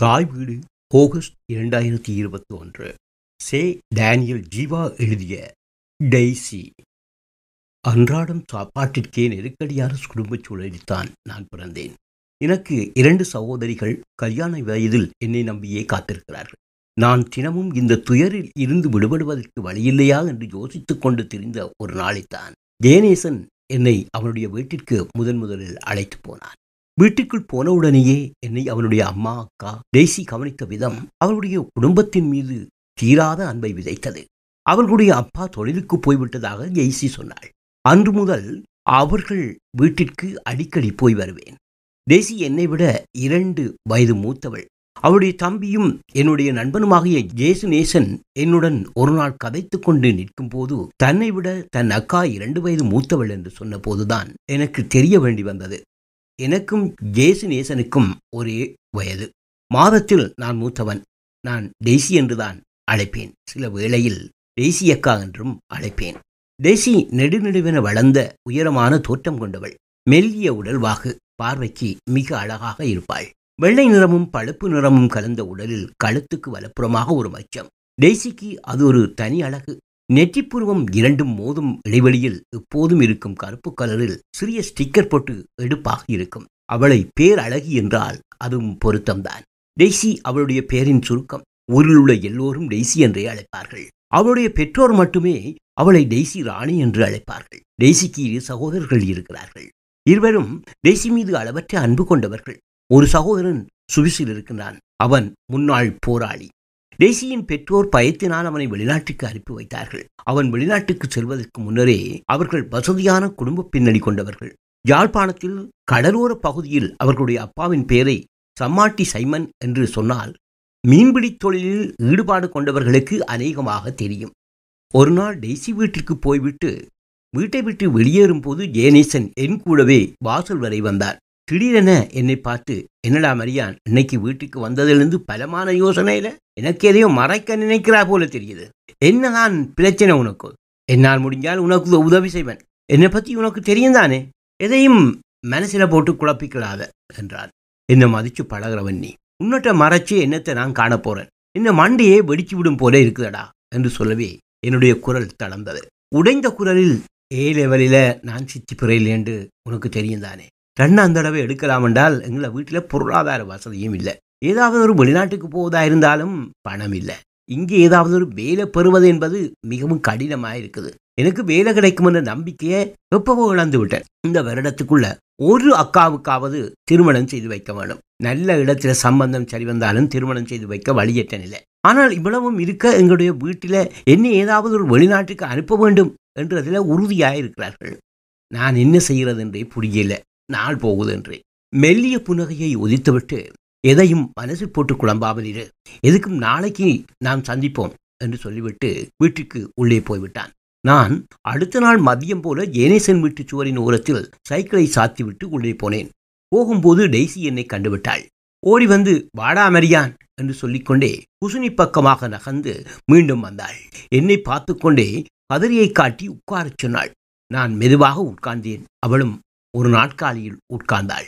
தாய் வீடு ஆகஸ்ட் இரண்டாயிரத்தி இருபத்தி ஒன்று சே டேனியல் ஜீவா எழுதிய டெய்சி அன்றாடம் சாப்பாட்டிற்கே நெருக்கடியான குடும்பச் சூழலில்தான் நான் பிறந்தேன் எனக்கு இரண்டு சகோதரிகள் கல்யாண வயதில் என்னை நம்பியே காத்திருக்கிறார்கள் நான் தினமும் இந்த துயரில் இருந்து விடுபடுவதற்கு வழியில்லையா என்று யோசித்துக் கொண்டு திரிந்த ஒரு நாளைத்தான் தேனேசன் என்னை அவனுடைய வீட்டிற்கு முதன் முதலில் அழைத்து போனான் வீட்டுக்குள் போனவுடனேயே என்னை அவனுடைய அம்மா அக்கா தேசி கவனித்த விதம் அவளுடைய குடும்பத்தின் மீது தீராத அன்பை விதைத்தது அவர்களுடைய அப்பா தொழிலுக்கு போய்விட்டதாக ஜெய்சி சொன்னாள் அன்று முதல் அவர்கள் வீட்டிற்கு அடிக்கடி போய் வருவேன் டெய்ஸி என்னை விட இரண்டு வயது மூத்தவள் அவளுடைய தம்பியும் என்னுடைய நண்பனுமாகிய நேசன் என்னுடன் ஒரு நாள் கதைத்து கொண்டு நிற்கும் போது தன்னை விட தன் அக்கா இரண்டு வயது மூத்தவள் என்று சொன்னபோதுதான் எனக்கு தெரிய வேண்டி வந்தது எனக்கும் ஜேசுநேசனுக்கும் ஒரே வயது மாதத்தில் நான் மூத்தவன் நான் டெய்சி என்றுதான் அழைப்பேன் சில வேளையில் டெய்சி அக்கா என்றும் அழைப்பேன் டெய்சி நெடுநெடுவென வளர்ந்த உயரமான தோற்றம் கொண்டவள் மெல்லிய உடல் வாகு பார்வைக்கு மிக அழகாக இருப்பாள் வெள்ளை நிறமும் பழுப்பு நிறமும் கலந்த உடலில் கழுத்துக்கு வலப்புறமாக ஒரு மச்சம் டெய்சிக்கு அது ஒரு தனி அழகு நெற்றிப்பூர்வம் இரண்டும் மோதும் இடைவெளியில் எப்போதும் இருக்கும் கருப்பு கலரில் சிறிய ஸ்டிக்கர் போட்டு எடுப்பாக இருக்கும் அவளை அழகி என்றால் அதுவும் பொருத்தம்தான் டெய்சி அவளுடைய பேரின் சுருக்கம் ஊரில் உள்ள எல்லோரும் டெய்சி என்றே அழைப்பார்கள் அவளுடைய பெற்றோர் மட்டுமே அவளை டெய்சி ராணி என்று அழைப்பார்கள் டெய்சிக்கு இரு சகோதரர்கள் இருக்கிறார்கள் இருவரும் டெய்சி மீது அளவற்ற அன்பு கொண்டவர்கள் ஒரு சகோதரன் சுவிசில் இருக்கின்றான் அவன் முன்னாள் போராளி டெய்சியின் பெற்றோர் பயத்தினால் அவனை வெளிநாட்டுக்கு அனுப்பி வைத்தார்கள் அவன் வெளிநாட்டுக்கு செல்வதற்கு முன்னரே அவர்கள் வசதியான குடும்ப பின்னணி கொண்டவர்கள் யாழ்ப்பாணத்தில் கடலோர பகுதியில் அவர்களுடைய அப்பாவின் பெயரை சம்மாட்டி சைமன் என்று சொன்னால் மீன்பிடி தொழிலில் ஈடுபாடு கொண்டவர்களுக்கு அநேகமாக தெரியும் ஒரு நாள் டெய்சி வீட்டிற்கு போய்விட்டு வீட்டை விட்டு வெளியேறும் போது ஜேனேசன் என் கூடவே வாசல் வரை வந்தார் திடீரென என்னை பார்த்து என்னடா மரியான் இன்னைக்கு வீட்டுக்கு வந்ததிலிருந்து பலமான யோசனையில எனக்கு எதையோ மறைக்க நினைக்கிறா போல தெரியுது என்னதான் பிரச்சனை உனக்கு என்னால் முடிஞ்சால் உனக்கு உதவி செய்வேன் என்னை பத்தி உனக்கு தெரியும் தானே எதையும் மனசில் போட்டு குழப்பிக்கலாத என்றார் என்னை மதிச்சு பழகிறவன் நீ உன்னட்ட மறைச்சு என்னத்தை நான் காணப்போறேன் போகிறேன் இந்த மண்டையே வெடிச்சு விடும் போல இருக்குதடா என்று சொல்லவே என்னுடைய குரல் தளர்ந்தது உடைந்த குரலில் ஏ லெவலில் நான் சித்தி பிறையில் என்று உனக்கு தெரியும் தானே ரன் அந்த தடவை எடுக்கலாம் என்றால் எங்களை வீட்டில் பொருளாதார வசதியும் இல்லை ஏதாவது ஒரு வெளிநாட்டுக்கு போவதா இருந்தாலும் பணம் இல்லை இங்கே ஏதாவது ஒரு வேலை பெறுவது என்பது மிகவும் கடினமாக இருக்குது எனக்கு வேலை கிடைக்கும் என்ற நம்பிக்கையை எப்பவோ இழந்து விட்டேன் இந்த வருடத்துக்குள்ள ஒரு அக்காவுக்காவது திருமணம் செய்து வைக்க வேணும் நல்ல இடத்துல சம்பந்தம் சரி வந்தாலும் திருமணம் செய்து வைக்க வழியற்ற நிலை ஆனால் இவ்வளவும் இருக்க எங்களுடைய வீட்டில் என்ன ஏதாவது ஒரு வெளிநாட்டுக்கு அனுப்ப வேண்டும் என்றதில் உறுதியாக இருக்கிறார்கள் நான் என்ன செய்கிறது என்றே புரியல நாள் போகுது என்று மெல்லிய புன்னகையை உதித்துவிட்டு எதையும் மனசில் போட்டு குழம்பாமல் இரு எதுக்கும் நாளைக்கு நாம் சந்திப்போம் என்று சொல்லிவிட்டு வீட்டுக்கு உள்ளே போய்விட்டான் நான் அடுத்த நாள் மதியம் போல ஜேனேசன் வீட்டு சுவரின் ஓரத்தில் சைக்கிளை சாத்திவிட்டு உள்ளே போனேன் போகும்போது டெய்ஸி என்னை கண்டுவிட்டாள் ஓடி வந்து வாடா மரியான் என்று சொல்லிக்கொண்டே குசுனி பக்கமாக நகர்ந்து மீண்டும் வந்தாள் என்னை பார்த்து கொண்டே கதிரியை காட்டி உட்காரச் சொன்னாள் நான் மெதுவாக உட்கார்ந்தேன் அவளும் ஒரு நாட்காலியில் உட்கார்ந்தாள்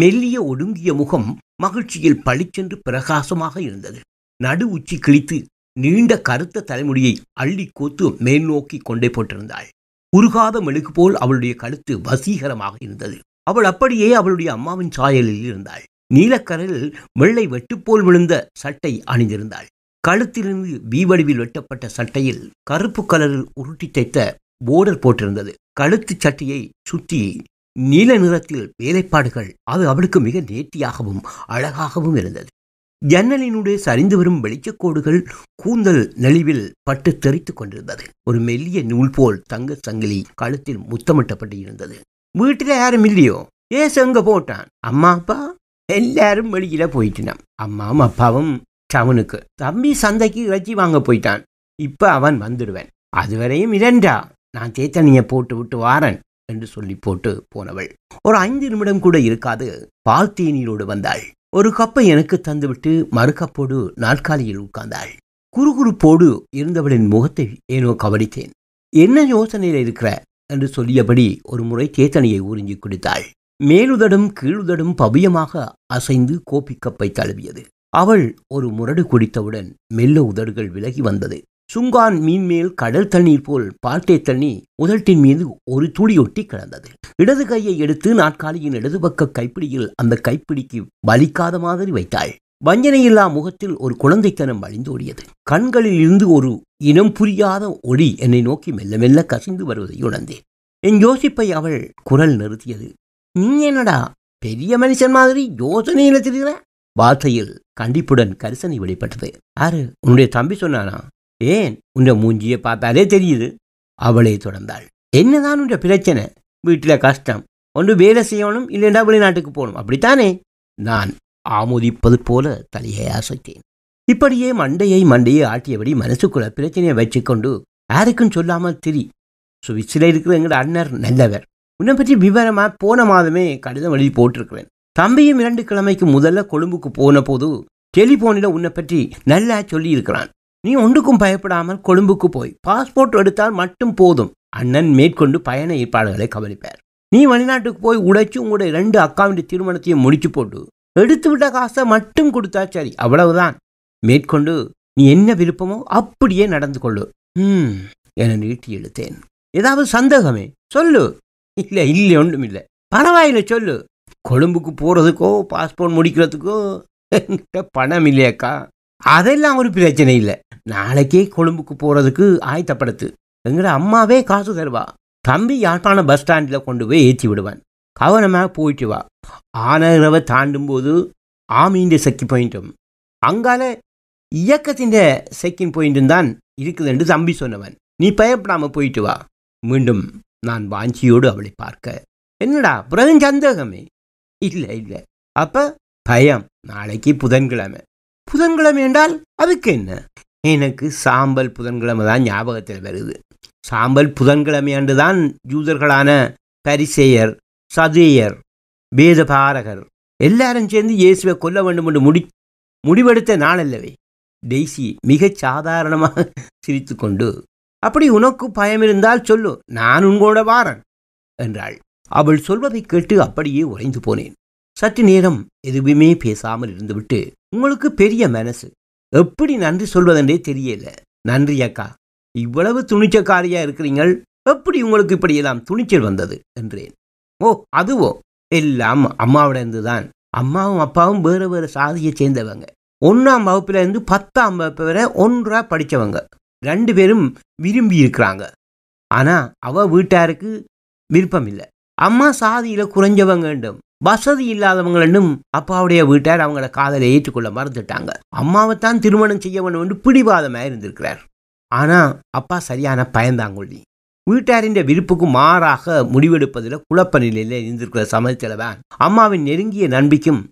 மெல்லிய ஒடுங்கிய முகம் மகிழ்ச்சியில் பளிச்சென்று பிரகாசமாக இருந்தது நடு உச்சி கிழித்து நீண்ட கருத்த தலைமுடியை அள்ளி கோத்து மேல் நோக்கி கொண்டே போட்டிருந்தாள் உருகாத மெழுகு போல் அவளுடைய கழுத்து வசீகரமாக இருந்தது அவள் அப்படியே அவளுடைய அம்மாவின் சாயலில் இருந்தாள் நீலக்கரலில் வெள்ளை வெட்டுப்போல் விழுந்த சட்டை அணிந்திருந்தாள் கழுத்திலிருந்து வீவடிவில் வெட்டப்பட்ட சட்டையில் கருப்பு கலரில் உருட்டி தைத்த போர்டர் போட்டிருந்தது கழுத்து சட்டையை சுற்றி நீல நிறத்தில் வேலைப்பாடுகள் அது அவளுக்கு மிக நேர்த்தியாகவும் அழகாகவும் இருந்தது ஜன்னலினுடைய சரிந்து வரும் வெளிச்சக்கோடுகள் கூந்தல் நெளிவில் பட்டு தெரித்துக் கொண்டிருந்தது ஒரு மெல்லிய நூல் போல் தங்க சங்கிலி கழுத்தில் முத்தமிட்டப்பட்டு இருந்தது வீட்டில் யாரும் இல்லையோ ஏசு அங்கே போட்டான் அம்மா அப்பா எல்லாரும் வெளியில போயிட்டான் அம்மாவும் அப்பாவும் சவனுக்கு தம்பி சந்தைக்கு இறைச்சி வாங்க போயிட்டான் இப்போ அவன் வந்துடுவேன் அதுவரையும் இரண்டா நான் சேத்தனியை போட்டு விட்டு வாரன் என்று சொல்லி போட்டு போனவள் ஒரு ஐந்து நிமிடம் கூட இருக்காது பால் தேநீரோடு வந்தாள் ஒரு கப்பை எனக்கு தந்துவிட்டு மறுக்கப்போடு நாற்காலியில் உட்கார்ந்தாள் குறுகுறுப்போடு இருந்தவளின் முகத்தை ஏனோ கவனித்தேன் என்ன யோசனையில் இருக்கிற என்று சொல்லியபடி ஒரு முறை தேத்தனையை உறிஞ்சி குடித்தாள் மேலுதடும் கீழுதடும் பவியமாக அசைந்து கோப்பி கப்பை தழுவியது அவள் ஒரு முரடு குடித்தவுடன் மெல்ல உதடுகள் விலகி வந்தது சுங்கான் மீன் மேல் கடல் தண்ணீர் போல் பாட்டே தண்ணி உதட்டின் மீது ஒரு துளியொட்டி கிடந்தது இடது கையை எடுத்து நாற்காலியின் இடது பக்க கைப்பிடியில் அந்த கைப்பிடிக்கு வலிக்காத மாதிரி வைத்தாள் வஞ்சனையில்லா முகத்தில் ஒரு குழந்தைத்தனம் வழிந்தோடியது கண்களில் இருந்து ஒரு இனம் புரியாத ஒளி என்னை நோக்கி மெல்ல மெல்ல கசிந்து வருவதை உணர்ந்தேன் என் யோசிப்பை அவள் குரல் நிறுத்தியது நீ என்னடா பெரிய மனுஷன் மாதிரி யோசனையில் தெரிகிற வார்த்தையில் கண்டிப்புடன் கரிசனை வெளிப்பட்டது ஆறு உன்னுடைய தம்பி சொன்னானா ஏன் உன் மூஞ்சியை பார்த்தாலே தெரியுது அவளே தொடர்ந்தாள் என்னதான் உன் பிரச்சனை வீட்டில் கஷ்டம் ஒன்று வேலை செய்யணும் இல்லைன்னா வெளிநாட்டுக்கு போகணும் அப்படித்தானே நான் ஆமோதிப்பது போல தலையை ஆசைத்தேன் இப்படியே மண்டையை மண்டையை ஆட்டியபடி மனசுக்குள்ள பிரச்சனையை வச்சுக்கொண்டு யாருக்கும் சொல்லாமல் திரி சுவிட்சில் இருக்கிற எங்கள் அண்ணர் நல்லவர் உன்னை பற்றி விவரமாக போன மாதமே கடிதம் எழுதி போட்டிருக்கிறேன் தம்பியும் இரண்டு கிழமைக்கு முதல்ல கொழும்புக்கு போன போது டெலிஃபோனில் உன்னை பற்றி நல்லா சொல்லியிருக்கிறான் நீ ஒன்றுக்கும் பயப்படாமல் கொழும்புக்கு போய் பாஸ்போர்ட் எடுத்தால் மட்டும் போதும் அண்ணன் மேற்கொண்டு பயண ஏற்பாடுகளை கவனிப்பார் நீ வெளிநாட்டுக்கு போய் உடைச்சு உங்களுடைய ரெண்டு அக்காவுடைய திருமணத்தையும் முடிச்சு போட்டு எடுத்து விட்ட காசை மட்டும் கொடுத்தா சரி அவ்வளவுதான் மேற்கொண்டு நீ என்ன விருப்பமோ அப்படியே நடந்து கொள்ளு ம் என நீட்டி எடுத்தேன் ஏதாவது சந்தேகமே சொல்லு இல்லை இல்லை ஒன்றும் இல்லை பரவாயில்லை சொல்லு கொழும்புக்கு போகிறதுக்கோ பாஸ்போர்ட் முடிக்கிறதுக்கோ என்கிட்ட பணம் இல்லையாக்கா அதெல்லாம் ஒரு பிரச்சனை இல்லை நாளைக்கே கொழும்புக்கு போகிறதுக்கு ஆயத்தப்படுத்து எங்களோட அம்மாவே காசு தருவா தம்பி யாழ்ப்பாணம் பஸ் ஸ்டாண்டில் கொண்டு போய் ஏற்றி விடுவான் கவனமாக போயிட்டு வா ஆனரவை தாண்டும் போது ஆமீண்ட செக்கி பாயிண்ட்டும் அங்கால இயக்கத்தின் செக்கின் பாயிண்ட்டும் தான் இருக்குது என்று தம்பி சொன்னவன் நீ பயப்படாமல் போயிட்டு வா மீண்டும் நான் வாஞ்சியோடு அவளை பார்க்க என்னடா பிறகு சந்தேகமே இல்லை இல்லை அப்போ பயம் நாளைக்கு புதன்கிழமை புதன்கிழமை என்றால் அதுக்கு என்ன எனக்கு சாம்பல் புதன்கிழமை தான் ஞாபகத்தில் வருது சாம்பல் புதன்கிழமை அன்று தான் யூதர்களான பரிசேயர் சதேயர் வேதபாரகர் எல்லாரும் சேர்ந்து இயேசுவை கொல்ல வேண்டும் என்று முடி முடிவெடுத்த நாளல்லவே டெய்ஸி மிகச் சாதாரணமாக சிரித்து கொண்டு அப்படி உனக்கு பயம் இருந்தால் சொல்லு நான் உன்கூட வாரன் என்றாள் அவள் சொல்வதை கேட்டு அப்படியே உறைந்து போனேன் சற்று நேரம் எதுவுமே பேசாமல் இருந்துவிட்டு உங்களுக்கு பெரிய மனசு எப்படி நன்றி சொல்வதென்றே தெரியல நன்றி அக்கா இவ்வளவு துணிச்சக்காரியா இருக்கிறீங்கள் எப்படி உங்களுக்கு இப்படியெல்லாம் துணிச்சல் வந்தது என்றேன் ஓ அதுவோ எல்லாம் அம்மாவிடந்து தான் அம்மாவும் அப்பாவும் வேறு வேறு சாதியை சேர்ந்தவங்க ஒன்றாம் இருந்து பத்தாம் வகுப்பு வரை ஒன்றா படித்தவங்க ரெண்டு பேரும் விரும்பி இருக்கிறாங்க ஆனால் அவள் வீட்டாருக்கு விருப்பம் இல்லை அம்மா சாதியில் வேண்டும் வசதி இல்லாதவங்களும் அப்பாவுடைய வீட்டார் அவங்கள காதலை ஏற்றுக்கொள்ள மறந்துட்டாங்க அம்மாவைத்தான் திருமணம் செய்ய வேண்டும் என்று பிடிவாதமாக இருந்திருக்கிறார் ஆனால் அப்பா சரியான பயந்தாங்கொள்ளி வீட்டாரின் விருப்புக்கு மாறாக முடிவெடுப்பதில் குழப்ப நிலையில் இருந்திருக்கிற சமயத்தில் தான் அம்மாவின் நெருங்கிய நண்பிக்கும்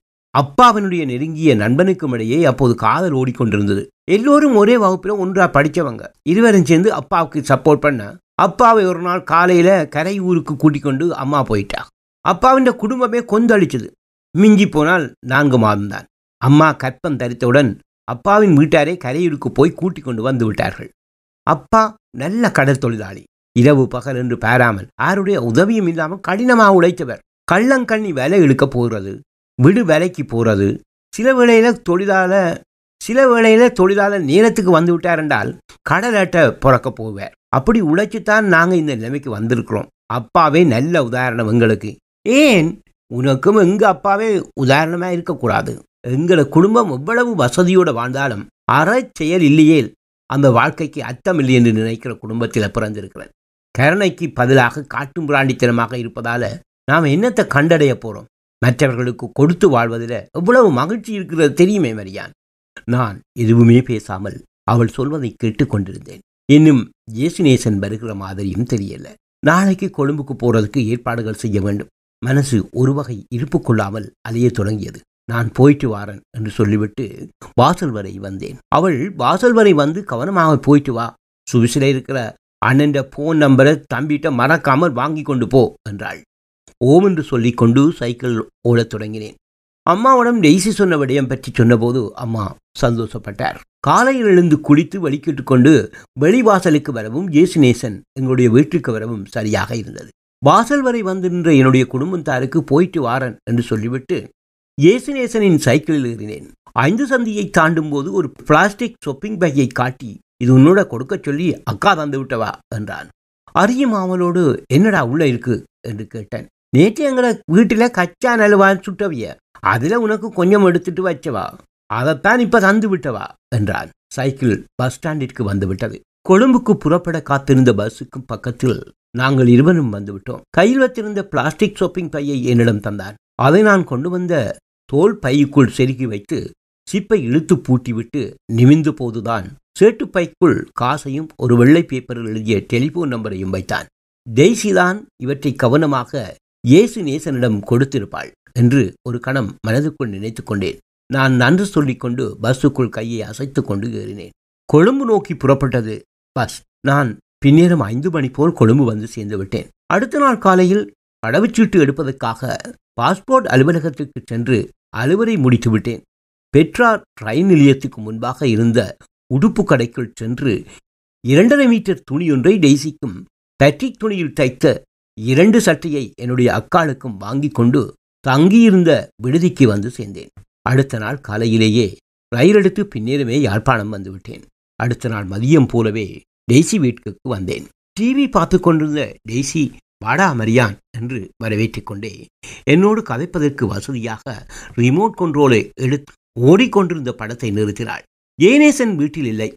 அப்பாவினுடைய நெருங்கிய நண்பனுக்கும் இடையே அப்போது காதல் ஓடிக்கொண்டிருந்தது எல்லோரும் ஒரே வகுப்பில் ஒன்றா படித்தவங்க இருவரும் சேர்ந்து அப்பாவுக்கு சப்போர்ட் பண்ண அப்பாவை ஒரு நாள் காலையில் கரை ஊருக்கு கூட்டிக் கொண்டு அம்மா போயிட்டா அப்பாவின் குடும்பமே கொந்தளிச்சது மிஞ்சி போனால் நான்கு மாதம்தான் அம்மா கற்பம் தரித்தவுடன் அப்பாவின் வீட்டாரை கரையூருக்கு போய் கூட்டிக் கொண்டு வந்து விட்டார்கள் அப்பா நல்ல கடல் தொழிலாளி இரவு பகல் என்று பாராமல் யாருடைய உதவியும் இல்லாமல் கடினமாக உழைத்தவர் கள்ளங்கண்ணி வேலை இழுக்க போகிறது விடு வேலைக்கு போகிறது சில வேளையில் தொழிலாள சில வேளையில் தொழிலாளர் நேரத்துக்கு வந்து விட்டார் என்றால் கடலாட்டை பிறக்க போவார் அப்படி உழைச்சித்தான் நாங்கள் இந்த நிலைமைக்கு வந்திருக்கிறோம் அப்பாவே நல்ல உதாரணம் எங்களுக்கு ஏன் உனக்கும் எங்கள் அப்பாவே உதாரணமாக இருக்கக்கூடாது எங்களோட குடும்பம் எவ்வளவு வசதியோடு வாழ்ந்தாலும் அறச்செயல் செயல் இல்லையே அந்த வாழ்க்கைக்கு அர்த்தம் இல்லை என்று நினைக்கிற குடும்பத்தில் பிறந்திருக்கிறது கருணைக்கு பதிலாக காட்டும் பிராண்டித்தனமாக இருப்பதால் நாம் என்னத்தை கண்டடைய போகிறோம் மற்றவர்களுக்கு கொடுத்து வாழ்வதில் எவ்வளவு மகிழ்ச்சி இருக்கிறது தெரியுமே மரியான் நான் எதுவுமே பேசாமல் அவள் சொல்வதை கேட்டுக்கொண்டிருந்தேன் இன்னும் இயேசுநேசன் வருகிற மாதிரியும் தெரியல நாளைக்கு கொழும்புக்கு போகிறதுக்கு ஏற்பாடுகள் செய்ய வேண்டும் மனசு ஒரு வகை இருப்பு கொள்ளாமல் அலைய தொடங்கியது நான் போயிட்டு வாரன் என்று சொல்லிவிட்டு வாசல் வரை வந்தேன் அவள் வாசல் வரை வந்து கவனமாக போயிட்டு வா சுவிசில இருக்கிற அண்ணன் ஃபோன் நம்பரை தம்பிகிட்ட மறக்காமல் வாங்கி கொண்டு போ என்றாள் ஓம் என்று சொல்லிக்கொண்டு சைக்கிள் ஓடத் தொடங்கினேன் அம்மாவிடம் டெய்ஸி சொன்ன விடயம் பற்றி சொன்னபோது அம்மா சந்தோஷப்பட்டார் காலையில் எழுந்து குளித்து வலிக்கிட்டு கொண்டு வெளிவாசலுக்கு வரவும் ஜேசுநேசன் எங்களுடைய வீட்டுக்கு வரவும் சரியாக இருந்தது வாசல் வரை வந்து நின்ற என்னுடைய குடும்பத்தாருக்கு போயிட்டு வாரன் என்று சொல்லிவிட்டு ஏசுநேசனின் சைக்கிளில் ஏறினேன் ஐந்து சந்தியை தாண்டும் போது ஒரு பிளாஸ்டிக் ஷொப்பிங் பேக்கை காட்டி இது உன்னோட கொடுக்க சொல்லி அக்கா தந்து விட்டவா என்றான் அரியும் அவளோடு என்னடா உள்ள இருக்கு என்று கேட்டேன் நேற்று எங்களை வீட்டில் கச்சா நலுவான்னு சுட்டவிய அதில் உனக்கு கொஞ்சம் எடுத்துட்டு வச்சவா அதைத்தான் இப்போ தந்து விட்டவா என்றான் சைக்கிள் பஸ் ஸ்டாண்டிற்கு வந்துவிட்டது கொழும்புக்கு புறப்பட காத்திருந்த பஸ்ஸுக்கு பக்கத்தில் நாங்கள் இருவரும் வந்துவிட்டோம் கையில் வைத்திருந்த பிளாஸ்டிக் சோப்பிங் பையை என்னிடம் தந்தார் அதை நான் கொண்டு வந்த தோல் பைக்குள் செருகி வைத்து சிப்பை இழுத்து பூட்டிவிட்டு நிமிந்த போதுதான் சேட்டு பைக்குள் காசையும் ஒரு வெள்ளை பேப்பரில் எழுதிய டெலிஃபோன் நம்பரையும் வைத்தான் தேசிதான் இவற்றை கவனமாக இயேசு நேசனிடம் கொடுத்திருப்பாள் என்று ஒரு கணம் மனதுக்குள் நினைத்து கொண்டேன் நான் நன்று சொல்லிக்கொண்டு பஸ்ஸுக்குள் கையை அசைத்து கொண்டு ஏறினேன் கொழும்பு நோக்கி புறப்பட்டது பஸ் நான் பின்னேரம் ஐந்து மணி போல் கொழும்பு வந்து சேர்ந்து விட்டேன் அடுத்த நாள் காலையில் கடவுச்சீட்டு எடுப்பதற்காக பாஸ்போர்ட் அலுவலகத்திற்கு சென்று அலுவலை முடித்து விட்டேன் பெட்ரா ரயில் நிலையத்துக்கு முன்பாக இருந்த உடுப்பு கடைக்குள் சென்று இரண்டரை மீட்டர் துணி ஒன்றை டெய்சிக்கும் பேட்ரிக் துணியில் தைத்த இரண்டு சட்டையை என்னுடைய அக்காளுக்கும் வாங்கி கொண்டு தங்கியிருந்த விடுதிக்கு வந்து சேர்ந்தேன் அடுத்த நாள் காலையிலேயே ரயில் எடுத்து பின்னேறமே யாழ்ப்பாணம் வந்துவிட்டேன் அடுத்த நாள் மதியம் போலவே டெய்ஸி வீட்டுக்கு வந்தேன் டிவி பார்த்து கொண்டிருந்த டெய்ஸி வாடா மரியான் என்று வரவேற்று கொண்டே என்னோடு கதைப்பதற்கு வசதியாக ரிமோட் கண்ட்ரோலை எடுத்து ஓடிக்கொண்டிருந்த படத்தை நிறுத்தினாள் ஏனேசன் வீட்டில் இல்லை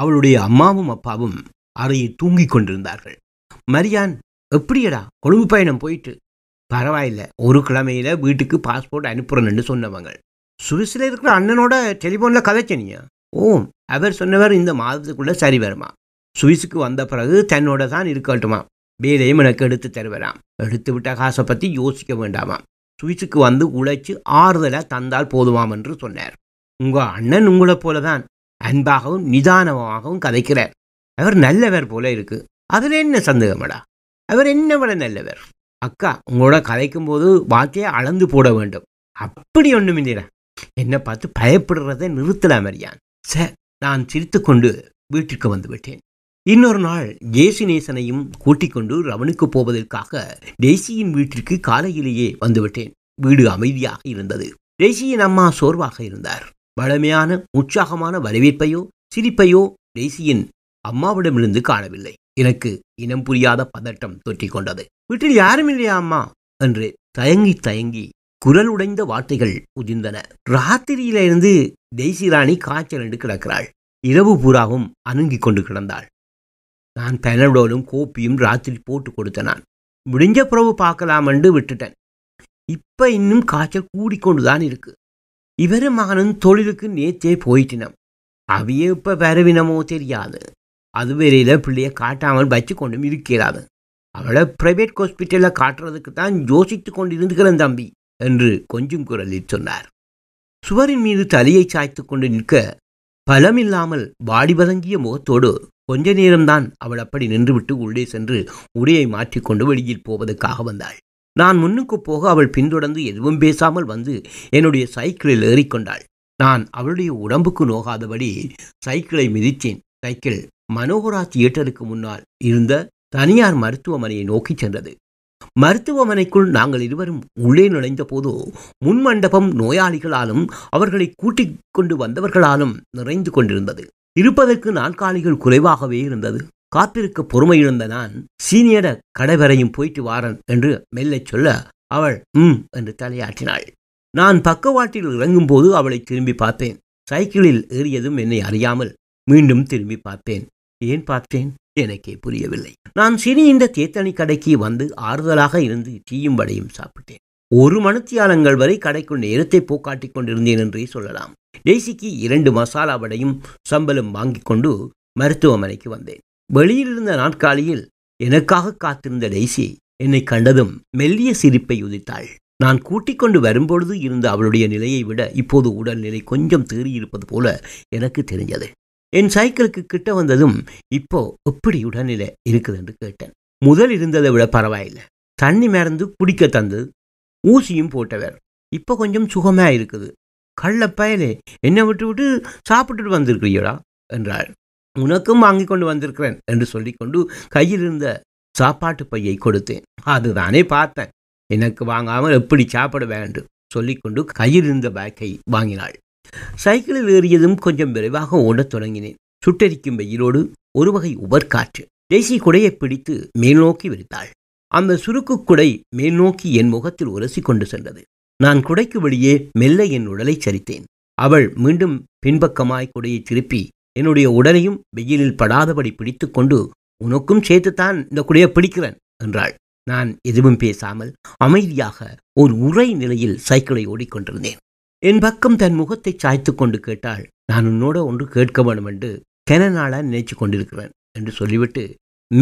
அவளுடைய அம்மாவும் அப்பாவும் அறையை தூங்கிக் கொண்டிருந்தார்கள் மரியான் எப்படியடா கொழும்பு பயணம் போயிட்டு பரவாயில்ல ஒரு கிழமையில் வீட்டுக்கு பாஸ்போர்ட் அனுப்புறன்னு சொன்னவங்க சுவிஸில் இருக்கிற அண்ணனோட டெலிஃபோனில் கதைச்சனியா ஓ அவர் சொன்னவர் இந்த மாதத்துக்குள்ளே சரி வருமா சுவிஸுக்கு வந்த பிறகு தன்னோட தான் இருக்கட்டுமா வேலையும் எனக்கு எடுத்து தருவலாம் எடுத்து விட்ட காசை பற்றி யோசிக்க வேண்டாமா சுவிஸுக்கு வந்து உழைச்சி ஆறுதலை தந்தால் போதுமாம் என்று சொன்னார் உங்கள் அண்ணன் உங்களை போல தான் அன்பாகவும் நிதானமாகவும் கதைக்கிறார் அவர் நல்லவர் போல இருக்கு அதில் என்ன சந்தேகமடா அவர் என்ன விட நல்லவர் அக்கா உங்களோட கதைக்கும் போது வாழ்க்கையை அளந்து போட வேண்டும் அப்படி ஒன்றும் இல்லைடா என்னை பார்த்து பயப்படுறதை நிறுத்தலாம் அறியான் சார் நான் சிரித்து கொண்டு வீட்டிற்கு வந்து விட்டேன் இன்னொரு நாள் ஜேசுநேசனையும் கூட்டிக் கொண்டு ரவனுக்கு போவதற்காக டேசியின் வீட்டிற்கு காலையிலேயே வந்துவிட்டேன் வீடு அமைதியாக இருந்தது டேசியின் அம்மா சோர்வாக இருந்தார் வளமையான உற்சாகமான வரவேற்பையோ சிரிப்பையோ டேசியின் அம்மாவிடமிருந்து காணவில்லை எனக்கு இனம் புரியாத பதட்டம் தொற்றிக் கொண்டது வீட்டில் யாரும் இல்லையா அம்மா என்று தயங்கி தயங்கி குரல் உடைந்த வார்த்தைகள் உதிர்ந்தன ராத்திரியிலிருந்து டெய்சி ராணி காய்ச்சல் என்று கிடக்கிறாள் இரவு பூராவும் அணுங்கிக் கொண்டு கிடந்தாள் நான் தனடோலும் கோப்பியும் ராத்திரி போட்டு கொடுத்தேன் நான் முடிஞ்ச பிறவு பார்க்கலாமென்று விட்டுட்டேன் இப்போ இன்னும் காய்ச்சல் கூடிக்கொண்டுதான் இருக்கு இவர் மகனும் தொழிலுக்கு நேற்றே போயிட்டினம் அவையே இப்போ வரவினமோ தெரியாது அது வரையில் பிள்ளைய காட்டாமல் வச்சு கொண்டும் இருக்கிறாது அவளை பிரைவேட் ஹாஸ்பிட்டலில் காட்டுறதுக்கு தான் யோசித்து கொண்டு தம்பி என்று கொஞ்சம் குரலில் சொன்னார் சுவரின் மீது தலையை சாய்த்து கொண்டு நிற்க பலமில்லாமல் வாடிபதங்கிய முகத்தோடு கொஞ்ச நேரம்தான் அவள் அப்படி நின்றுவிட்டு உள்ளே சென்று உடையை மாற்றிக்கொண்டு வெளியில் போவதற்காக வந்தாள் நான் முன்னுக்கு போக அவள் பின்தொடர்ந்து எதுவும் பேசாமல் வந்து என்னுடைய சைக்கிளில் ஏறிக்கொண்டாள் நான் அவளுடைய உடம்புக்கு நோகாதபடி சைக்கிளை மிதித்தேன் சைக்கிள் மனோகரா தியேட்டருக்கு முன்னால் இருந்த தனியார் மருத்துவமனையை நோக்கிச் சென்றது மருத்துவமனைக்குள் நாங்கள் இருவரும் உள்ளே நுழைந்த போது முன்மண்டபம் நோயாளிகளாலும் அவர்களை கூட்டிக் கொண்டு வந்தவர்களாலும் நிறைந்து கொண்டிருந்தது இருப்பதற்கு நாற்காலிகள் குறைவாகவே இருந்தது காத்திருக்க பொறுமை இழந்த நான் சீனியர கடைவரையும் போயிட்டு வாரன் என்று மெல்லச் சொல்ல அவள் ம் என்று தலையாற்றினாள் நான் பக்கவாட்டில் இறங்கும்போது அவளை திரும்பி பார்த்தேன் சைக்கிளில் ஏறியதும் என்னை அறியாமல் மீண்டும் திரும்பி பார்த்தேன் ஏன் பார்த்தேன் எனக்கே புரியவில்லை நான் இந்த தேத்தனி கடைக்கு வந்து ஆறுதலாக இருந்து டீயும் வடையும் சாப்பிட்டேன் ஒரு மணித்தியாலங்கள் வரை கடைக்குள் நேரத்தை போக்காட்டி கொண்டிருந்தேன் என்றே சொல்லலாம் டெய்சிக்கு இரண்டு மசாலா வடையும் சம்பளம் வாங்கி கொண்டு மருத்துவமனைக்கு வந்தேன் வெளியிலிருந்த நாட்காலியில் எனக்காக காத்திருந்த டெய்சி என்னை கண்டதும் மெல்லிய சிரிப்பை உதித்தாள் நான் கூட்டிக் கொண்டு வரும்பொழுது இருந்த அவளுடைய நிலையை விட இப்போது உடல்நிலை கொஞ்சம் தேறியிருப்பது போல எனக்கு தெரிஞ்சது என் சைக்கிளுக்கு கிட்ட வந்ததும் இப்போ எப்படி உடல்நிலை இருக்குது என்று கேட்டேன் முதல் இருந்ததை விட பரவாயில்லை தண்ணி மறந்து குடிக்க தந்தது ஊசியும் போட்டவர் இப்போ கொஞ்சம் சுகமாக இருக்குது கள்ள பயலே என்னை விட்டு விட்டு சாப்பிட்டுட்டு வந்திருக்கிறீடா என்றாள் உனக்கும் வாங்கி கொண்டு வந்திருக்கிறேன் என்று சொல்லிக்கொண்டு கையில் இருந்த சாப்பாட்டு பையை கொடுத்தேன் அதுதானே பார்த்தேன் எனக்கு வாங்காமல் எப்படி சாப்பிட வேண்டும் சொல்லிக்கொண்டு கையில் இருந்த பேக்கை வாங்கினாள் சைக்கிளில் ஏறியதும் கொஞ்சம் விரைவாக ஓடத் தொடங்கினேன் சுட்டெரிக்கும் வெயிலோடு ஒரு வகை உபர்காற்று காற்று தேசி குடையை பிடித்து மேல்நோக்கி விரித்தாள் அந்த சுருக்கு குடை மேல்நோக்கி என் முகத்தில் உரசி கொண்டு சென்றது நான் குடைக்கு வெளியே மெல்ல என் உடலை சரித்தேன் அவள் மீண்டும் பின்பக்கமாய் குடையை திருப்பி என்னுடைய உடலையும் வெயிலில் படாதபடி பிடித்து கொண்டு உனக்கும் சேர்த்துத்தான் இந்த குடையை பிடிக்கிறேன் என்றாள் நான் எதுவும் பேசாமல் அமைதியாக ஒரு உரை நிலையில் சைக்கிளை ஓடிக்கொண்டிருந்தேன் என் பக்கம் தன் முகத்தை சாய்த்து கொண்டு கேட்டாள் நான் உன்னோட ஒன்று கேட்க வேண்டும் என்று கென நாளா நினைச்சு கொண்டிருக்கிறேன் என்று சொல்லிவிட்டு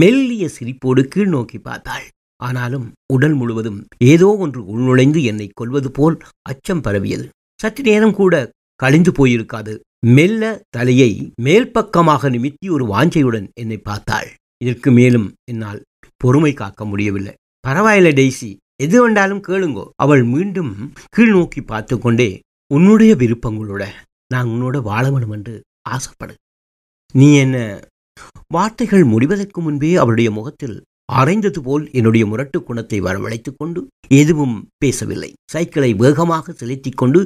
மெல்லிய சிரிப்போடு கீழ் நோக்கி பார்த்தாள் ஆனாலும் உடல் முழுவதும் ஏதோ ஒன்று உள்நுழைந்து என்னை கொள்வது போல் அச்சம் பரவியது சற்று நேரம் கூட கழிந்து போயிருக்காது மெல்ல தலையை மேல் பக்கமாக நிமித்தி ஒரு வாஞ்சையுடன் என்னை பார்த்தாள் இதற்கு மேலும் என்னால் பொறுமை காக்க முடியவில்லை பரவாயில்லை டெய்ஸி எது வேண்டாலும் கேளுங்கோ அவள் மீண்டும் கீழ் நோக்கி பார்த்து கொண்டே உன்னுடைய விருப்பங்களோட நான் உன்னோட வாழ வேணும் என்று ஆசைப்படு நீ என்ன வார்த்தைகள் முடிவதற்கு முன்பே அவளுடைய முகத்தில் அரைந்தது போல் என்னுடைய முரட்டு குணத்தை வரவழைத்துக் கொண்டு எதுவும் பேசவில்லை சைக்கிளை வேகமாக செலுத்தி கொண்டு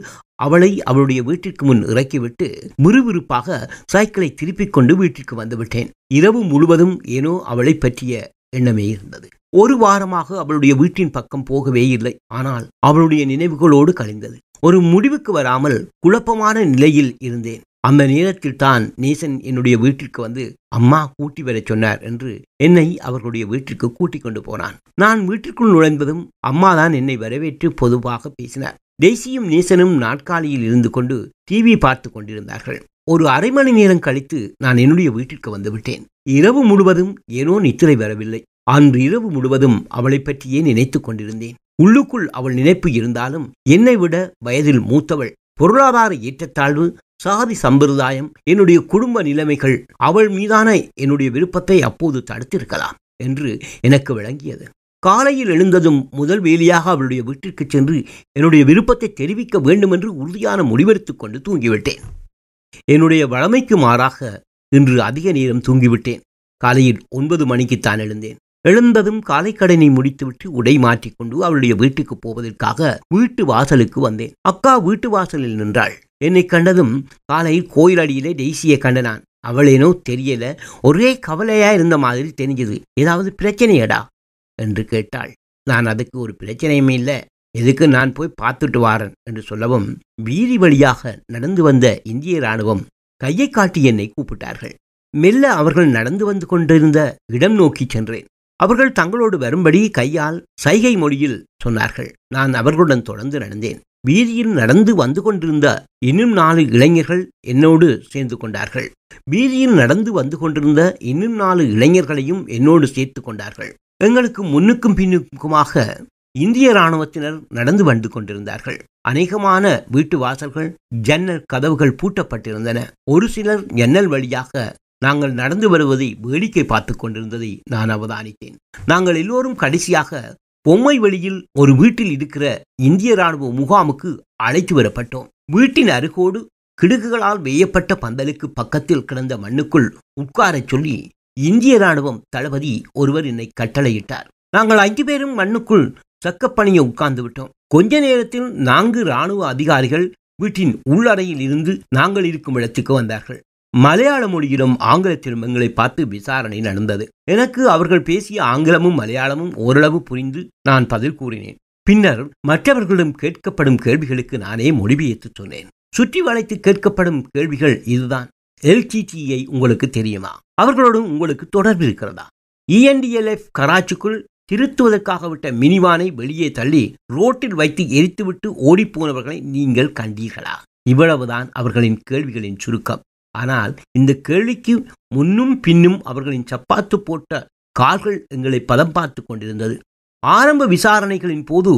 அவளை அவளுடைய வீட்டிற்கு முன் இறக்கிவிட்டு விறுவிறுப்பாக சைக்கிளை திருப்பிக் கொண்டு வீட்டிற்கு வந்துவிட்டேன் இரவு முழுவதும் ஏனோ அவளை பற்றிய எண்ணமே இருந்தது ஒரு வாரமாக அவளுடைய வீட்டின் பக்கம் போகவே இல்லை ஆனால் அவளுடைய நினைவுகளோடு கழிந்தது ஒரு முடிவுக்கு வராமல் குழப்பமான நிலையில் இருந்தேன் அந்த நேரத்தில் தான் நேசன் என்னுடைய வீட்டிற்கு வந்து அம்மா கூட்டி வரச் சொன்னார் என்று என்னை அவர்களுடைய வீட்டிற்கு கூட்டிக் கொண்டு போனான் நான் வீட்டிற்குள் நுழைந்ததும் அம்மா தான் என்னை வரவேற்று பொதுவாக பேசினார் தேசியும் நேசனும் நாட்காலியில் இருந்து கொண்டு டிவி பார்த்து கொண்டிருந்தார்கள் ஒரு அரை மணி நேரம் கழித்து நான் என்னுடைய வீட்டிற்கு வந்துவிட்டேன் இரவு முழுவதும் ஏனோ நித்திரை வரவில்லை அன்று இரவு முழுவதும் அவளை பற்றியே நினைத்துக் கொண்டிருந்தேன் உள்ளுக்குள் அவள் நினைப்பு இருந்தாலும் என்னை விட வயதில் மூத்தவள் பொருளாதார ஏற்றத்தாழ்வு சாதி சம்பிரதாயம் என்னுடைய குடும்ப நிலைமைகள் அவள் மீதான என்னுடைய விருப்பத்தை அப்போது தடுத்திருக்கலாம் என்று எனக்கு விளங்கியது காலையில் எழுந்ததும் முதல் வேலியாக அவளுடைய வீட்டிற்கு சென்று என்னுடைய விருப்பத்தை தெரிவிக்க வேண்டும் என்று உறுதியான முடிவெடுத்துக் கொண்டு தூங்கிவிட்டேன் என்னுடைய வழமைக்கு மாறாக இன்று அதிக நேரம் தூங்கிவிட்டேன் காலையில் ஒன்பது மணிக்குத்தான் எழுந்தேன் எழுந்ததும் காலை கடனை முடித்துவிட்டு உடை மாற்றிக்கொண்டு அவளுடைய வீட்டுக்கு போவதற்காக வீட்டு வாசலுக்கு வந்தேன் அக்கா வீட்டு வாசலில் நின்றாள் என்னை கண்டதும் காலை கோயில் அடியிலே டெய்ஸியை கண்டனான் அவளேனோ தெரியல ஒரே கவலையா இருந்த மாதிரி தெரிஞ்சது ஏதாவது பிரச்சனையடா என்று கேட்டாள் நான் அதுக்கு ஒரு பிரச்சனையுமே இல்லை எதுக்கு நான் போய் பார்த்துட்டு வாரன் என்று சொல்லவும் வீதி வழியாக நடந்து வந்த இந்திய இராணுவம் கையை காட்டி என்னை கூப்பிட்டார்கள் மெல்ல அவர்கள் நடந்து வந்து கொண்டிருந்த இடம் நோக்கி சென்றேன் அவர்கள் தங்களோடு வரும்படி கையால் சைகை மொழியில் சொன்னார்கள் நான் அவர்களுடன் தொடர்ந்து நடந்தேன் வீதியில் நடந்து வந்து கொண்டிருந்த இன்னும் நாலு இளைஞர்கள் என்னோடு சேர்ந்து கொண்டார்கள் வீதியில் நடந்து வந்து கொண்டிருந்த இன்னும் நாலு இளைஞர்களையும் என்னோடு சேர்த்து கொண்டார்கள் எங்களுக்கு முன்னுக்கும் பின்னுக்குமாக இந்திய இராணுவத்தினர் நடந்து வந்து கொண்டிருந்தார்கள் அநேகமான வீட்டு வாசல்கள் ஜன்னல் கதவுகள் பூட்டப்பட்டிருந்தன ஒரு சிலர் ஜன்னல் வழியாக நாங்கள் நடந்து வருவதை வேடிக்கை பார்த்து கொண்டிருந்ததை நான் அவதானித்தேன் நாங்கள் எல்லோரும் கடைசியாக பொம்மை வழியில் ஒரு வீட்டில் இருக்கிற இந்திய ராணுவ முகாமுக்கு அழைத்து வரப்பட்டோம் வீட்டின் அருகோடு கிடுகுகளால் வெய்யப்பட்ட பந்தலுக்கு பக்கத்தில் கிடந்த மண்ணுக்குள் உட்காரச் சொல்லி இந்திய ராணுவம் தளபதி ஒருவர் என்னை கட்டளையிட்டார் நாங்கள் ஐந்து பேரும் மண்ணுக்குள் சக்கப்பணியை உட்கார்ந்து விட்டோம் கொஞ்ச நேரத்தில் நான்கு ராணுவ அதிகாரிகள் வீட்டின் உள்ளறையில் இருந்து நாங்கள் இருக்கும் இடத்துக்கு வந்தார்கள் மலையாள மொழியிலும் ஆங்கில திரும்பங்களை பார்த்து விசாரணை நடந்தது எனக்கு அவர்கள் பேசிய ஆங்கிலமும் மலையாளமும் ஓரளவு புரிந்து நான் பதில் கூறினேன் பின்னர் மற்றவர்களிடம் கேட்கப்படும் கேள்விகளுக்கு நானே மொழிபெயர்த்து சொன்னேன் சுற்றி வளைத்து கேட்கப்படும் கேள்விகள் இதுதான் எல்டிடிஐ உங்களுக்கு தெரியுமா அவர்களோடும் உங்களுக்கு தொடர்பு இருக்கிறதா இஎன்டிஎல்எஃப் கராச்சிக்குள் திருத்துவதற்காக விட்ட மினிவானை வெளியே தள்ளி ரோட்டில் வைத்து எரித்துவிட்டு ஓடிப்போனவர்களை நீங்கள் கண்டீர்களா இவ்வளவுதான் அவர்களின் கேள்விகளின் சுருக்கம் ஆனால் இந்த கேள்விக்கு முன்னும் பின்னும் அவர்களின் சப்பாத்து போட்ட கார்கள் எங்களை பதம் பார்த்து கொண்டிருந்தது ஆரம்ப விசாரணைகளின் போது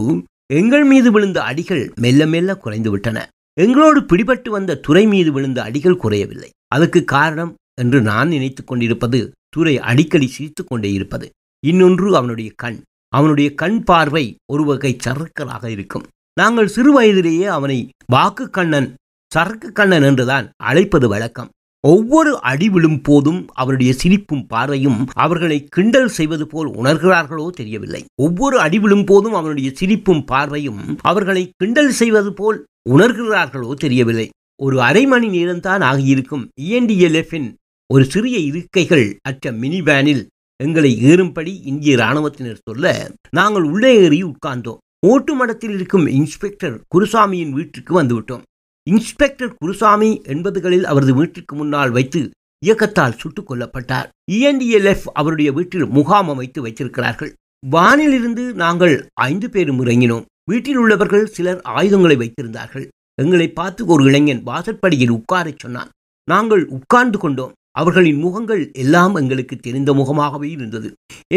எங்கள் மீது விழுந்த அடிகள் மெல்ல மெல்ல குறைந்துவிட்டன எங்களோடு பிடிபட்டு வந்த துறை மீது விழுந்த அடிகள் குறையவில்லை அதற்கு காரணம் என்று நான் நினைத்து கொண்டிருப்பது துறை அடிக்கடி சிரித்து கொண்டே இருப்பது இன்னொன்று அவனுடைய கண் அவனுடைய கண் பார்வை ஒரு வகை சறுக்கலாக இருக்கும் நாங்கள் சிறு வயதிலேயே அவனை வாக்கு கண்ணன் சரக்கு கண்ணன் என்றுதான் அழைப்பது வழக்கம் ஒவ்வொரு அடிவிழும் போதும் அவருடைய சிரிப்பும் பார்வையும் அவர்களை கிண்டல் செய்வது போல் உணர்கிறார்களோ தெரியவில்லை ஒவ்வொரு அடிவிழும் போதும் அவனுடைய சிரிப்பும் பார்வையும் அவர்களை கிண்டல் செய்வது போல் உணர்கிறார்களோ தெரியவில்லை ஒரு அரை மணி நேரம்தான் ஆகியிருக்கும் இஎன்டிஎல்எஃப்இன் ஒரு சிறிய இருக்கைகள் அற்ற மினி வேனில் எங்களை ஏறும்படி இந்திய இராணுவத்தினர் சொல்ல நாங்கள் உள்ளே ஏறி உட்கார்ந்தோம் ஓட்டு மடத்தில் இருக்கும் இன்ஸ்பெக்டர் குருசாமியின் வீட்டுக்கு வந்துவிட்டோம் இன்ஸ்பெக்டர் குருசாமி என்பதுகளில் அவரது வீட்டிற்கு முன்னால் வைத்து இயக்கத்தால் சுட்டுக் கொல்லப்பட்டார் இஎன்டிஎல்எஃப் e அவருடைய வீட்டில் முகாம் அமைத்து வைத்திருக்கிறார்கள் வானிலிருந்து நாங்கள் ஐந்து பேரும் இறங்கினோம் வீட்டில் உள்ளவர்கள் சிலர் ஆயுதங்களை வைத்திருந்தார்கள் எங்களை பார்த்து ஒரு இளைஞன் வாசற்படியில் உட்காரச் சொன்னான் நாங்கள் உட்கார்ந்து கொண்டோம் அவர்களின் முகங்கள் எல்லாம் எங்களுக்கு தெரிந்த முகமாகவே இருந்தது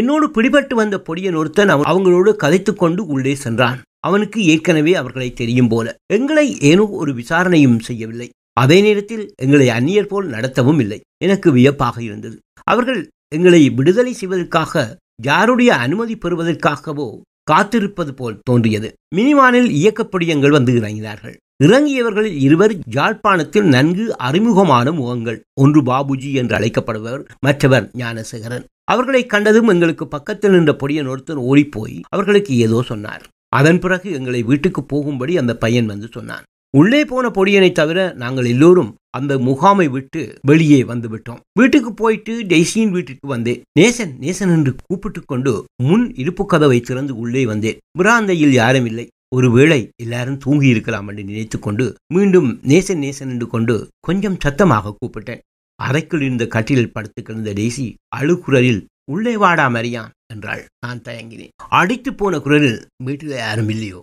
என்னோடு பிடிபட்டு வந்த பொடியன் ஒருத்தன் அவங்களோடு கதைத்துக்கொண்டு கொண்டு உள்ளே சென்றான் அவனுக்கு ஏற்கனவே அவர்களை தெரியும் போல எங்களை ஏனோ ஒரு விசாரணையும் செய்யவில்லை அதே நேரத்தில் எங்களை அந்நியர் போல் நடத்தவும் இல்லை எனக்கு வியப்பாக இருந்தது அவர்கள் எங்களை விடுதலை செய்வதற்காக யாருடைய அனுமதி பெறுவதற்காகவோ காத்திருப்பது போல் தோன்றியது மினிவானில் இயக்கப்படியங்கள் வந்து இறங்கினார்கள் இறங்கியவர்களில் இருவர் யாழ்ப்பாணத்தில் நன்கு அறிமுகமான முகங்கள் ஒன்று பாபுஜி என்று அழைக்கப்படுபவர் மற்றவர் ஞானசேகரன் அவர்களை கண்டதும் எங்களுக்கு பக்கத்தில் நின்ற பொடியன் ஒருத்தர் ஓடிப்போய் அவர்களுக்கு ஏதோ சொன்னார் அதன் பிறகு எங்களை வீட்டுக்கு போகும்படி அந்த பையன் வந்து சொன்னான் உள்ளே போன பொடியனை தவிர நாங்கள் எல்லோரும் அந்த முகாமை விட்டு வெளியே வந்து விட்டோம் வீட்டுக்கு போயிட்டு டெய்சியின் வீட்டுக்கு வந்தேன் நேசன் நேசன் என்று கூப்பிட்டு கொண்டு முன் இருப்பு கதவை திறந்து உள்ளே வந்தேன் பிராந்தையில் யாரும் இல்லை ஒருவேளை எல்லாரும் தூங்கி இருக்கலாம் என்று நினைத்து கொண்டு மீண்டும் நேசன் நேசன் என்று கொண்டு கொஞ்சம் சத்தமாக கூப்பிட்டேன் அறைக்குள் இருந்த கட்டிலில் படுத்து கிடந்த டெய்சி அழுக்குரலில் உள்ளே வாடா மரியான் என்றாள் நான் தயங்கினேன் அடைத்து போன குரலில் வீட்டில் யாரும் இல்லையோ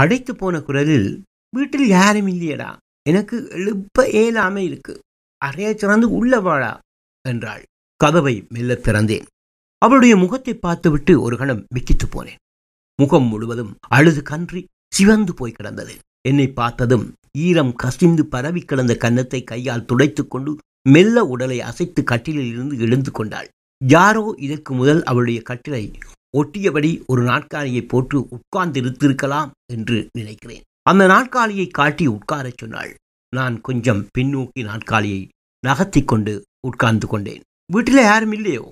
அடைத்து போன குரலில் வீட்டில் யாரும் இல்லையடா எனக்கு எழுப்ப இயலாம இருக்கு அறையை சிறந்து உள்ள வாழா என்றாள் கதவை மெல்ல திறந்தேன் அவளுடைய முகத்தை பார்த்துவிட்டு ஒரு கணம் விக்கித்து போனேன் முகம் முழுவதும் அழுது கன்றி சிவந்து போய் கிடந்தது என்னை பார்த்ததும் ஈரம் கசிந்து பரவி கிடந்த கன்னத்தை கையால் துடைத்துக் கொண்டு மெல்ல உடலை அசைத்து கட்டிலில் இருந்து எழுந்து கொண்டாள் யாரோ இதற்கு முதல் அவளுடைய கட்டிலை ஒட்டியபடி ஒரு நாட்காலியை போட்டு உட்கார்ந்து இருத்திருக்கலாம் என்று நினைக்கிறேன் அந்த நாட்காலியை காட்டி உட்காரச் சொன்னாள் நான் கொஞ்சம் பின்னோக்கி நாட்காலியை நகர்த்தி கொண்டு உட்கார்ந்து கொண்டேன் வீட்டில் யாரும் இல்லையோ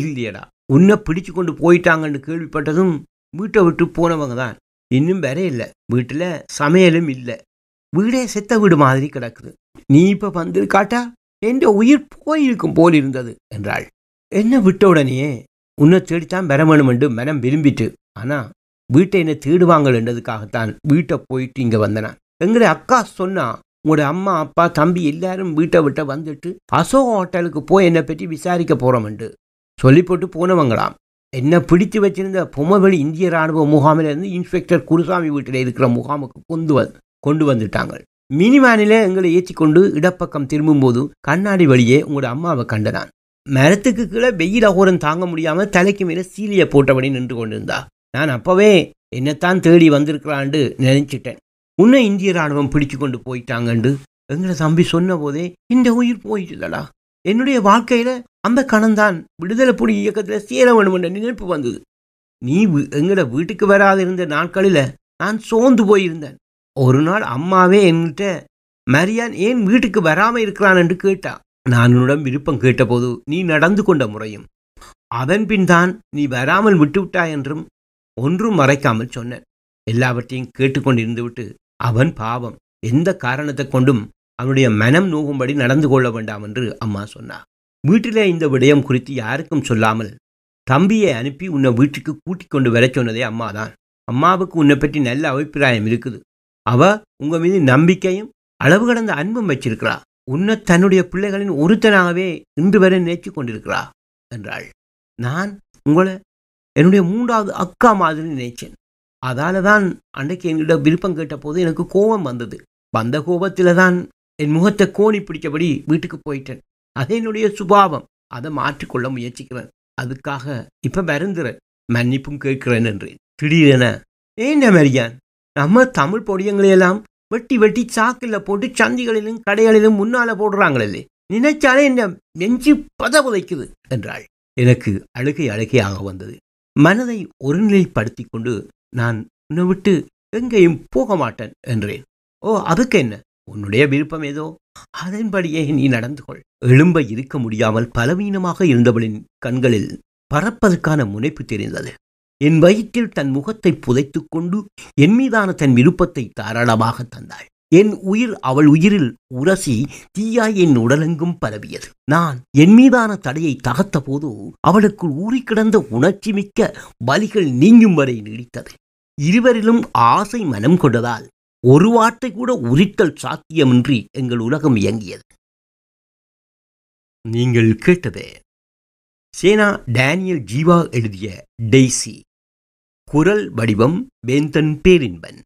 இல்லையடா உன்னை பிடிச்சு கொண்டு போயிட்டாங்கன்னு கேள்விப்பட்டதும் வீட்டை விட்டு போனவங்க தான் இன்னும் வேற இல்லை வீட்டில் சமையலும் இல்லை வீடே செத்த வீடு மாதிரி கிடக்குது நீ இப்போ வந்திருக்காட்டா என்ற உயிர் போயிருக்கும் போல் இருந்தது என்றாள் என்னை விட்ட உடனேயே உன்னை தேடித்தான் பெற என்று மனம் விரும்பிட்டு ஆனால் வீட்டை தேடுவாங்கள் என்றதுக்காகத்தான் வீட்டை போயிட்டு இங்கே வந்தனான் எங்களை அக்கா சொன்னா உங்களோட அம்மா அப்பா தம்பி எல்லாரும் வீட்டை விட்ட வந்துட்டு அசோக ஹோட்டலுக்கு போய் என்னை பற்றி விசாரிக்க போகிறோமெண்டு சொல்லி போட்டு போனவங்களாம் என்னை பிடித்து வச்சிருந்த பொம்மவெளி இந்திய இராணுவ முகாமிலிருந்து இன்ஸ்பெக்டர் குருசாமி வீட்டில் இருக்கிற முகாமுக்கு கொண்டு வந் கொண்டு வந்துட்டாங்க மினிவேனில் எங்களை ஏற்றி கொண்டு இடப்பக்கம் திரும்பும்போது கண்ணாடி வழியே உங்களோட அம்மாவை கண்டனான் மரத்துக்கு கீழே வெயில் அகோரம் தாங்க முடியாமல் தலைக்கு மேலே சீலியை போட்டபடி நின்று கொண்டிருந்தா நான் அப்போவே என்னைத்தான் தேடி வந்திருக்கிறான்ட்டு நினைச்சிட்டேன் உன்னை இந்திய இராணுவம் பிடிச்சு கொண்டு போயிட்டாங்கண்டு எங்களை தம்பி சொன்ன போதே இந்த உயிர் போயிட்டுதடா என்னுடைய வாழ்க்கையில் அந்த கணந்தான் விடுதலை புலி இயக்கத்தில் சேர வேண்டும் என்ற நினைப்பு வந்தது நீ எங்களை வீட்டுக்கு வராது இருந்த நாட்களில் நான் சோர்ந்து போயிருந்தேன் ஒரு நாள் அம்மாவே என்கிட்ட மரியான் ஏன் வீட்டுக்கு வராமல் இருக்கிறான் என்று கேட்டான் நான் உன்னிடம் விருப்பம் கேட்டபோது நீ நடந்து கொண்ட முறையும் பின் தான் நீ வராமல் விட்டுவிட்டாய் என்றும் ஒன்றும் மறைக்காமல் சொன்னேன் எல்லாவற்றையும் கேட்டுக்கொண்டிருந்துவிட்டு அவன் பாவம் எந்த காரணத்தை கொண்டும் அவனுடைய மனம் நோகும்படி நடந்து கொள்ள வேண்டாம் என்று அம்மா சொன்னார் வீட்டிலே இந்த விடயம் குறித்து யாருக்கும் சொல்லாமல் தம்பியை அனுப்பி உன்னை வீட்டுக்கு கூட்டிக் கொண்டு வர சொன்னதே அம்மா தான் அம்மாவுக்கு உன்னை பற்றி நல்ல அபிப்பிராயம் இருக்குது அவ உங்கள் மீது நம்பிக்கையும் அளவு கடந்த அன்பும் வச்சிருக்கிறா உன்னை தன்னுடைய பிள்ளைகளின் ஒருத்தனாகவே இன்று வரை நினைச்சு கொண்டிருக்கிறா என்றாள் நான் உங்களை என்னுடைய மூன்றாவது அக்கா மாதிரி நினைச்சேன் அதால தான் அன்றைக்கு என்கிட்ட விருப்பம் கேட்ட போது எனக்கு கோபம் வந்தது வந்த கோபத்தில் தான் என் முகத்தை கோணி பிடிச்சபடி வீட்டுக்கு போயிட்டேன் அது என்னுடைய சுபாவம் அதை மாற்றிக்கொள்ள முயற்சிக்கிறேன் அதுக்காக இப்போ வருந்துறேன் மன்னிப்பும் கேட்கிறேன் என்றேன் திடீரென ஏன் அமெரியான் நம்ம தமிழ் பொடியங்களையெல்லாம் வெட்டி வெட்டி சாக்கில் போட்டு சந்திகளிலும் கடைகளிலும் முன்னால் போடுறாங்களே நினைச்சாலே என்ன நெஞ்சு உதைக்குது என்றாள் எனக்கு அழுகை அழுகையாக வந்தது மனதை ஒருநிலைப்படுத்தி கொண்டு நான் உன்னை விட்டு எங்கேயும் போக மாட்டேன் என்றேன் ஓ அதுக்கு என்ன உன்னுடைய விருப்பம் ஏதோ அதன்படியே நீ நடந்து கொள் எழும்ப இருக்க முடியாமல் பலவீனமாக இருந்தவளின் கண்களில் பறப்பதற்கான முனைப்பு தெரிந்தது என் வயிற்றில் தன் முகத்தை புதைத்து கொண்டு என் மீதான தன் விருப்பத்தை தாராளமாக தந்தாள் என் உயிர் அவள் உயிரில் உரசி தீயாய் என் உடலெங்கும் பரவியது நான் என் மீதான தடையை தகர்த்த போது அவளுக்குள் ஊறி கிடந்த உணர்ச்சி மிக்க வலிகள் நீங்கும் வரை நீடித்தது இருவரிலும் ஆசை மனம் கொண்டதால் ஒரு வார்த்தை கூட உரித்தல் சாத்தியமின்றி எங்கள் உலகம் இயங்கியது நீங்கள் கேட்டது சேனா டேனியல் ஜீவா எழுதிய டெய்சி குரல் வடிவம் வேந்தன் பேரின்பன்